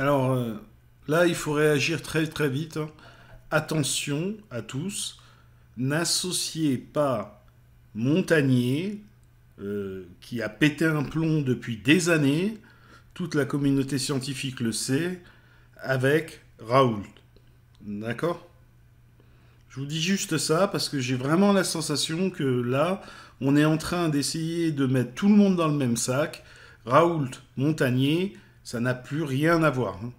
Alors euh, là, il faut réagir très très vite. Hein. Attention à tous, n'associez pas Montagnier, euh, qui a pété un plomb depuis des années, toute la communauté scientifique le sait, avec Raoult. D'accord Je vous dis juste ça parce que j'ai vraiment la sensation que là, on est en train d'essayer de mettre tout le monde dans le même sac. Raoult, Montagnier, ça n'a plus rien à voir. Hein.